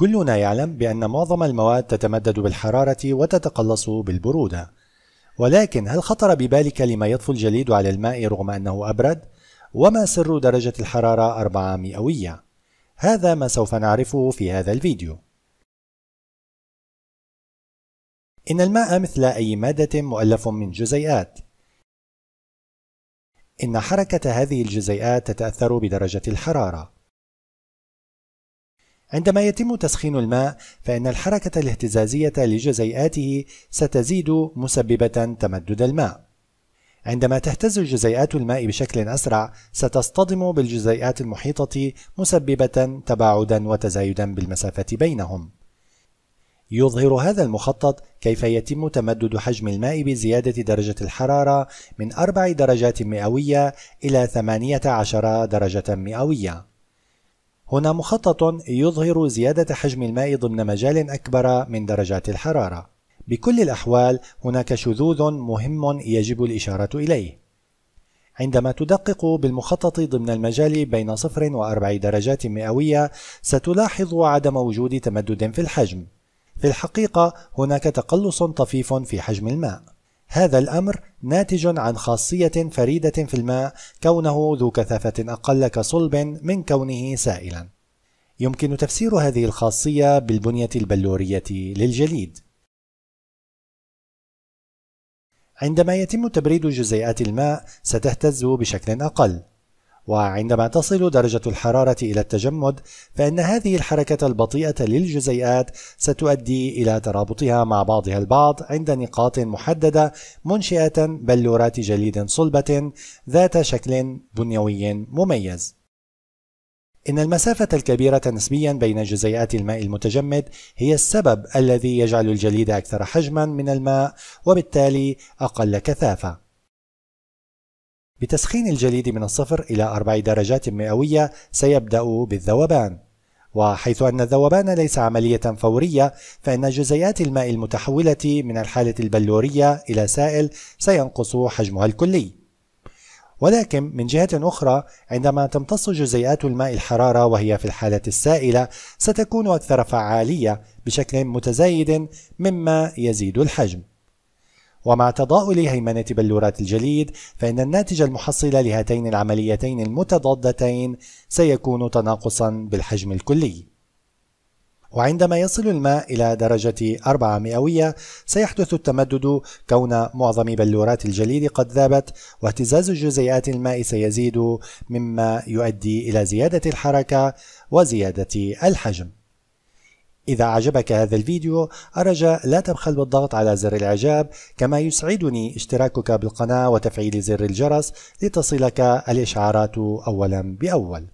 كلنا يعلم بأن معظم المواد تتمدد بالحرارة وتتقلص بالبرودة ولكن هل خطر ببالك لما يطفو الجليد على الماء رغم أنه أبرد؟ وما سر درجة الحرارة 4 مئوية؟ هذا ما سوف نعرفه في هذا الفيديو إن الماء مثل أي مادة مؤلف من جزيئات إن حركة هذه الجزيئات تتأثر بدرجة الحرارة عندما يتم تسخين الماء فإن الحركة الاهتزازية لجزيئاته ستزيد مسببة تمدد الماء عندما تهتز جزيئات الماء بشكل أسرع ستصطدم بالجزيئات المحيطة مسببة تباعدا وتزايدا بالمسافة بينهم يظهر هذا المخطط كيف يتم تمدد حجم الماء بزيادة درجة الحرارة من 4 درجات مئوية إلى 18 درجة مئوية هنا مخطط يظهر زيادة حجم الماء ضمن مجال أكبر من درجات الحرارة. بكل الأحوال هناك شذوذ مهم يجب الإشارة إليه. عندما تدقق بالمخطط ضمن المجال بين صفر وأربع درجات مئوية ستلاحظ عدم وجود تمدد في الحجم. في الحقيقة هناك تقلص طفيف في حجم الماء. هذا الأمر ناتج عن خاصية فريدة في الماء كونه ذو كثافة أقل كصلب من كونه سائلا يمكن تفسير هذه الخاصية بالبنية البلورية للجليد عندما يتم تبريد جزيئات الماء ستهتز بشكل أقل وعندما تصل درجة الحرارة إلى التجمد فإن هذه الحركة البطيئة للجزيئات ستؤدي إلى ترابطها مع بعضها البعض عند نقاط محددة منشئة بلورات جليد صلبة ذات شكل بنيوي مميز. إن المسافة الكبيرة نسبيا بين جزيئات الماء المتجمد هي السبب الذي يجعل الجليد أكثر حجما من الماء وبالتالي أقل كثافة. بتسخين الجليد من الصفر إلى أربع درجات مئوية سيبدأ بالذوبان وحيث أن الذوبان ليس عملية فورية فإن جزيئات الماء المتحولة من الحالة البلورية إلى سائل سينقص حجمها الكلي ولكن من جهة أخرى عندما تمتص جزيئات الماء الحرارة وهي في الحالة السائلة ستكون أكثر فعالية بشكل متزايد مما يزيد الحجم ومع تضاؤل هيمنة بلورات الجليد فإن الناتج المحصل لهاتين العمليتين المتضادتين سيكون تناقصا بالحجم الكلي وعندما يصل الماء إلى درجة مئوية سيحدث التمدد كون معظم بلورات الجليد قد ذابت واهتزاز جزيئات الماء سيزيد مما يؤدي إلى زيادة الحركة وزيادة الحجم إذا أعجبك هذا الفيديو أرجى لا تبخل بالضغط على زر الإعجاب كما يسعدني اشتراكك بالقناة وتفعيل زر الجرس لتصلك الإشعارات أولا بأول